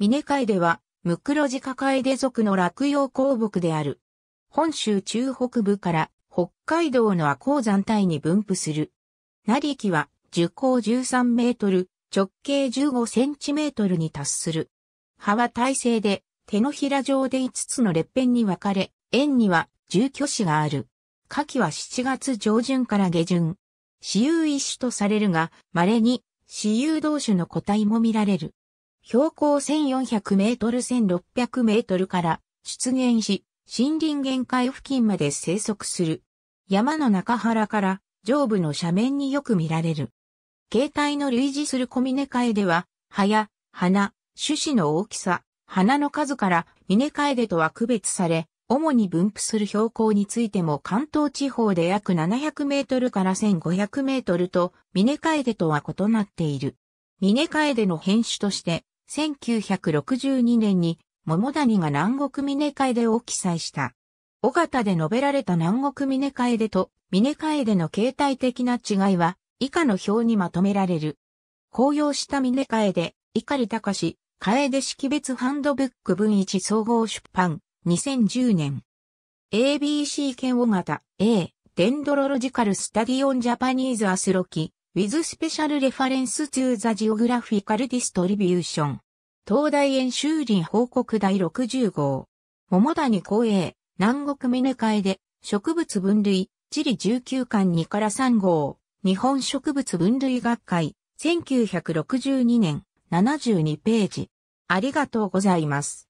峰では、ムクロジカカエデ族の落葉鉱木である。本州中北部から北海道の亜高山帯に分布する。成木は、樹高13メートル、直径15センチメートルに達する。葉は体勢で、手のひら状で5つの列片に分かれ、円には住居子がある。夏季は7月上旬から下旬。私有一種とされるが、稀に私有同種の個体も見られる。標高1400メートル1600メートルから出現し、森林限界付近まで生息する。山の中原から上部の斜面によく見られる。形態の類似する小峰カエデは、葉や花、種子の大きさ、花の数からミネカエデとは区別され、主に分布する標高についても関東地方で約700メートルから1500メートルとミネカエデとは異なっている。ミネカエデの変種として1962年に桃谷が南国峰楓を記載した。尾形で述べられた南国峰楓と峰楓の形態的な違いは以下の表にまとめられる。紅葉した峰楓、碇隆、楓識別ハンドブック分一総合出版、2010年。ABC 県尾形 A、デンドロロジカルスタディオンジャパニーズアスロキ、with special reference to the geographical distribution 東大園修林報告第60号。桃谷光栄、南国峰会で、植物分類、地理19巻2から3号、日本植物分類学会、1962年、72ページ。ありがとうございます。